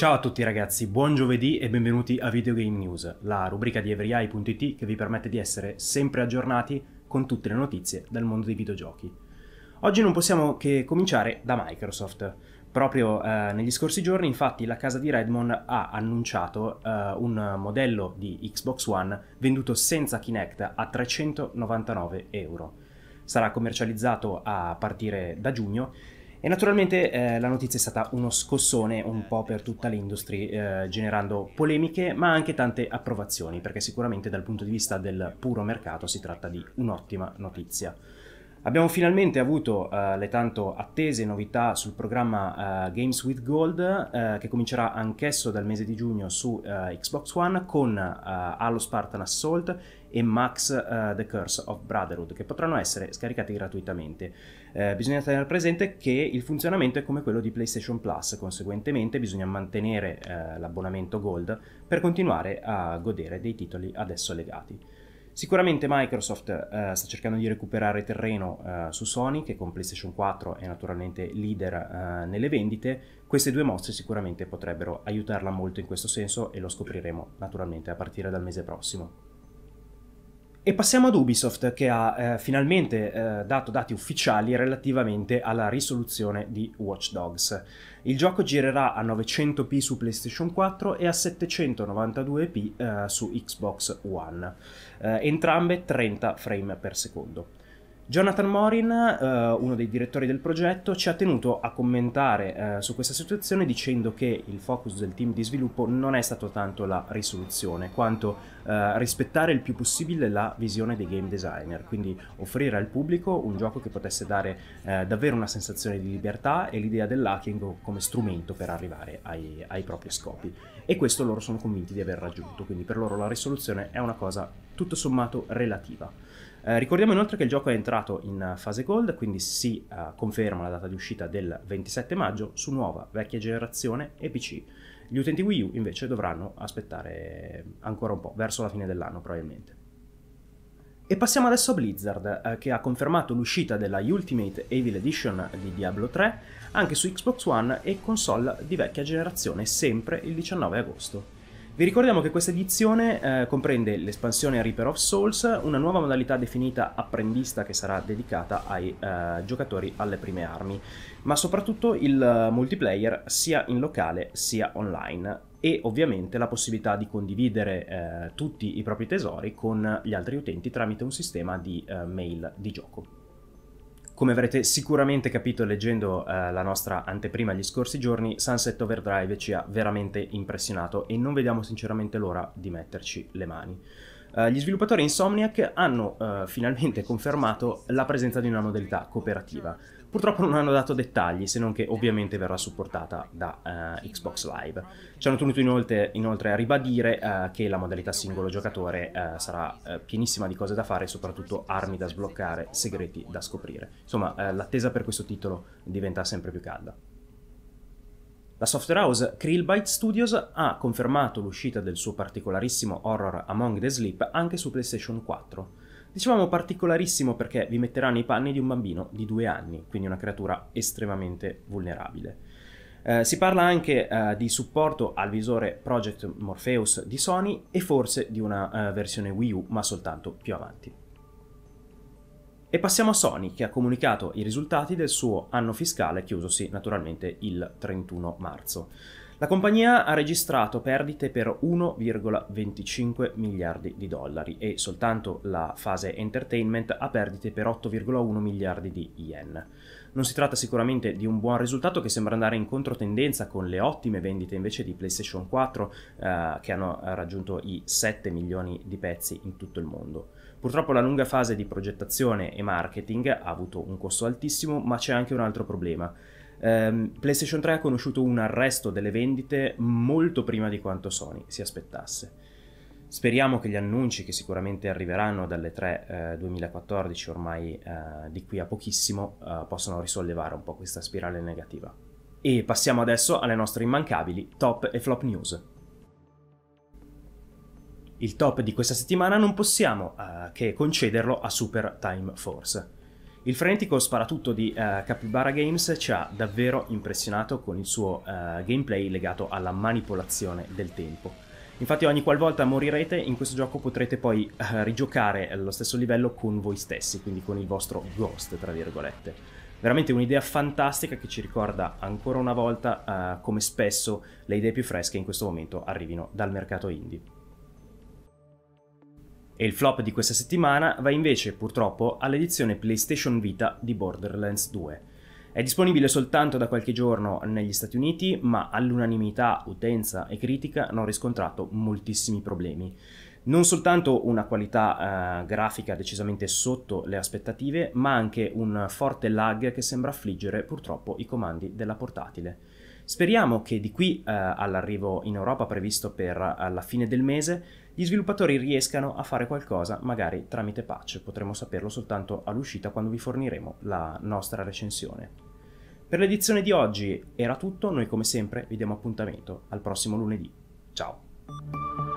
Ciao a tutti ragazzi, buon giovedì e benvenuti a Video Game News, la rubrica di everyeye.it che vi permette di essere sempre aggiornati con tutte le notizie dal mondo dei videogiochi. Oggi non possiamo che cominciare da Microsoft. Proprio eh, negli scorsi giorni, infatti, la casa di Redmond ha annunciato eh, un modello di Xbox One venduto senza Kinect a 399 euro. Sarà commercializzato a partire da giugno e naturalmente eh, la notizia è stata uno scossone un po' per tutta l'industria, eh, generando polemiche ma anche tante approvazioni, perché sicuramente dal punto di vista del puro mercato si tratta di un'ottima notizia. Abbiamo finalmente avuto eh, le tanto attese novità sul programma eh, Games with Gold, eh, che comincerà anch'esso dal mese di giugno su eh, Xbox One con Halo Spartan Assault e Max uh, The Curse of Brotherhood, che potranno essere scaricati gratuitamente. Eh, bisogna tenere presente che il funzionamento è come quello di PlayStation Plus, conseguentemente bisogna mantenere eh, l'abbonamento Gold per continuare a godere dei titoli adesso legati. Sicuramente Microsoft eh, sta cercando di recuperare terreno eh, su Sony, che con PlayStation 4 è naturalmente leader eh, nelle vendite. Queste due mosse sicuramente potrebbero aiutarla molto in questo senso e lo scopriremo naturalmente a partire dal mese prossimo. E passiamo ad Ubisoft che ha eh, finalmente eh, dato dati ufficiali relativamente alla risoluzione di Watch Dogs. Il gioco girerà a 900p su PlayStation 4 e a 792p eh, su Xbox One, eh, entrambe 30 frame per secondo. Jonathan Morin, eh, uno dei direttori del progetto, ci ha tenuto a commentare eh, su questa situazione dicendo che il focus del team di sviluppo non è stato tanto la risoluzione, quanto eh, rispettare il più possibile la visione dei game designer, quindi offrire al pubblico un gioco che potesse dare eh, davvero una sensazione di libertà e l'idea dell'hacking come strumento per arrivare ai, ai propri scopi. E questo loro sono convinti di aver raggiunto, quindi per loro la risoluzione è una cosa tutto sommato relativa. Eh, ricordiamo inoltre che il gioco è entrato in fase gold, quindi si eh, conferma la data di uscita del 27 maggio su nuova, vecchia generazione e PC. Gli utenti Wii U invece dovranno aspettare ancora un po', verso la fine dell'anno probabilmente. E passiamo adesso a Blizzard, eh, che ha confermato l'uscita della Ultimate Evil Edition di Diablo 3 anche su Xbox One e console di vecchia generazione sempre il 19 agosto. Vi ricordiamo che questa edizione eh, comprende l'espansione Reaper of Souls, una nuova modalità definita apprendista che sarà dedicata ai eh, giocatori alle prime armi, ma soprattutto il eh, multiplayer sia in locale sia online e ovviamente la possibilità di condividere eh, tutti i propri tesori con gli altri utenti tramite un sistema di eh, mail di gioco. Come avrete sicuramente capito leggendo eh, la nostra anteprima gli scorsi giorni, Sunset Overdrive ci ha veramente impressionato e non vediamo sinceramente l'ora di metterci le mani. Eh, gli sviluppatori Insomniac hanno eh, finalmente confermato la presenza di una modalità cooperativa. Purtroppo non hanno dato dettagli, se non che ovviamente verrà supportata da uh, Xbox Live. Ci hanno tenuto inoltre, inoltre a ribadire uh, che la modalità singolo giocatore uh, sarà pienissima di cose da fare soprattutto armi da sbloccare, segreti da scoprire. Insomma, l'attesa per questo titolo diventa sempre più calda. La software house Krillbyte Studios ha confermato l'uscita del suo particolarissimo horror Among the Sleep anche su PlayStation 4. Dicevamo particolarissimo perché vi metterà nei panni di un bambino di due anni, quindi una creatura estremamente vulnerabile. Eh, si parla anche eh, di supporto al visore Project Morpheus di Sony e forse di una eh, versione Wii U, ma soltanto più avanti. E passiamo a Sony, che ha comunicato i risultati del suo anno fiscale chiusosi naturalmente il 31 marzo. La compagnia ha registrato perdite per 1,25 miliardi di dollari e soltanto la fase entertainment ha perdite per 8,1 miliardi di yen. Non si tratta sicuramente di un buon risultato che sembra andare in controtendenza con le ottime vendite invece di PlayStation 4 eh, che hanno raggiunto i 7 milioni di pezzi in tutto il mondo. Purtroppo la lunga fase di progettazione e marketing ha avuto un costo altissimo, ma c'è anche un altro problema Um, PlayStation 3 ha conosciuto un arresto delle vendite molto prima di quanto Sony si aspettasse. Speriamo che gli annunci che sicuramente arriveranno dalle 3 eh, 2014 ormai eh, di qui a pochissimo eh, possano risollevare un po' questa spirale negativa. E passiamo adesso alle nostre immancabili top e flop news. Il top di questa settimana non possiamo eh, che concederlo a Super Time Force. Il frenetico sparatutto di uh, Capybara Games ci ha davvero impressionato con il suo uh, gameplay legato alla manipolazione del tempo. Infatti ogni qualvolta morirete in questo gioco potrete poi uh, rigiocare lo stesso livello con voi stessi, quindi con il vostro ghost, tra virgolette. Veramente un'idea fantastica che ci ricorda ancora una volta come spesso le idee più fresche in questo momento arrivino dal mercato indie. E il flop di questa settimana va invece purtroppo all'edizione PlayStation Vita di Borderlands 2. È disponibile soltanto da qualche giorno negli Stati Uniti, ma all'unanimità utenza e critica hanno riscontrato moltissimi problemi. Non soltanto una qualità eh, grafica decisamente sotto le aspettative, ma anche un forte lag che sembra affliggere purtroppo i comandi della portatile. Speriamo che di qui eh, all'arrivo in Europa previsto per eh, la fine del mese gli sviluppatori riescano a fare qualcosa magari tramite patch, potremo saperlo soltanto all'uscita quando vi forniremo la nostra recensione. Per l'edizione di oggi era tutto, noi come sempre vi diamo appuntamento al prossimo lunedì. Ciao!